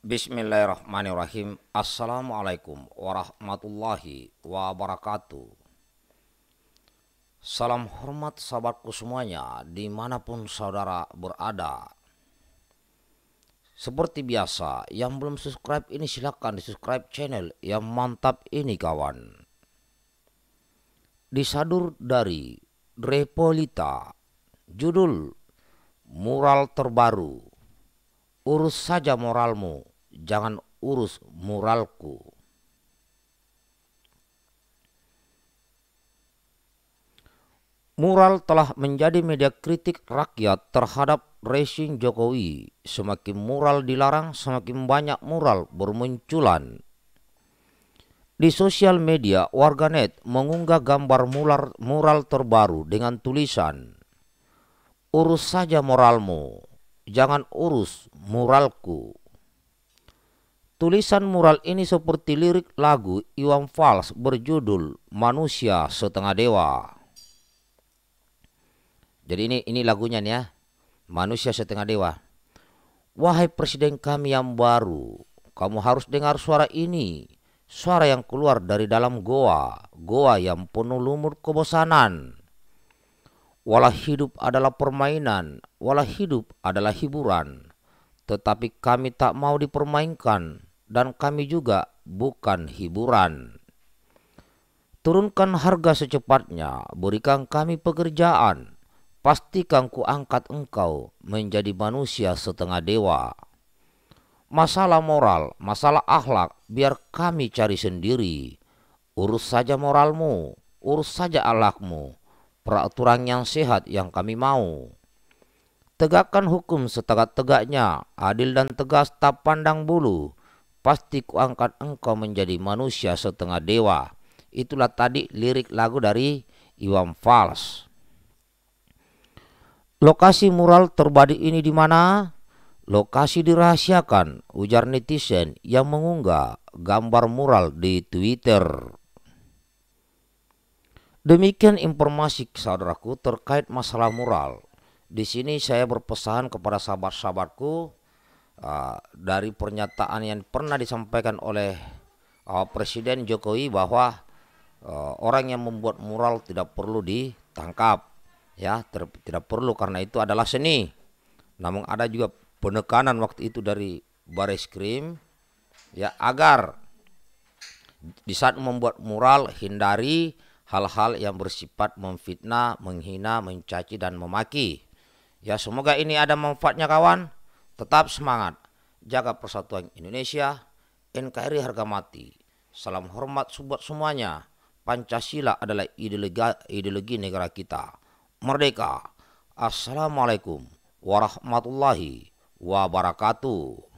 Bismillahirrahmanirrahim. Assalamualaikum warahmatullahi wabarakatuh. Salam hormat sahabatku semuanya dimanapun saudara berada. Seperti biasa, yang belum subscribe ini silahkan di subscribe channel yang mantap ini kawan. Disadur dari Repolita, judul Mural Terbaru. Urus saja moralmu jangan urus muralku. Mural telah menjadi media kritik rakyat terhadap rezim Jokowi. Semakin mural dilarang, semakin banyak mural bermunculan. Di sosial media, warganet mengunggah gambar mural, mural terbaru dengan tulisan Urus saja moralmu, jangan urus muralku. Tulisan mural ini seperti lirik lagu Iwan Fals berjudul Manusia Setengah Dewa. Jadi ini ini lagunya nih ya. Manusia Setengah Dewa. Wahai presiden kami yang baru, kamu harus dengar suara ini. Suara yang keluar dari dalam goa, goa yang penuh lumur kebosanan. Walau hidup adalah permainan, walau hidup adalah hiburan. Tetapi kami tak mau dipermainkan dan kami juga bukan hiburan. Turunkan harga secepatnya, berikan kami pekerjaan. Pastikan ku angkat engkau menjadi manusia setengah dewa. Masalah moral, masalah akhlak, biar kami cari sendiri. Urus saja moralmu, urus saja akhlakmu. Peraturan yang sehat yang kami mau. Tegakkan hukum setegak-tegaknya, adil dan tegas tak pandang bulu Pasti kuangkat engkau menjadi manusia setengah dewa. Itulah tadi lirik lagu dari Iwan Fals. Lokasi mural terbadi ini di mana? Lokasi dirahasiakan, ujar netizen yang mengunggah gambar mural di Twitter. Demikian informasi saudaraku terkait masalah mural. Di sini saya berpesan kepada sahabat-sahabatku uh, dari pernyataan yang pernah disampaikan oleh uh, Presiden Jokowi bahwa uh, orang yang membuat mural tidak perlu ditangkap, ya ter tidak perlu karena itu adalah seni. Namun ada juga penekanan waktu itu dari Baris Krim, ya agar di saat membuat mural hindari hal-hal yang bersifat memfitnah, menghina, mencaci dan memaki. Ya semoga ini ada manfaatnya kawan. Tetap semangat, jaga persatuan Indonesia, NKRI harga mati. Salam hormat buat semuanya. Pancasila adalah ideologi, ideologi negara kita. Merdeka. Assalamualaikum warahmatullahi wabarakatuh.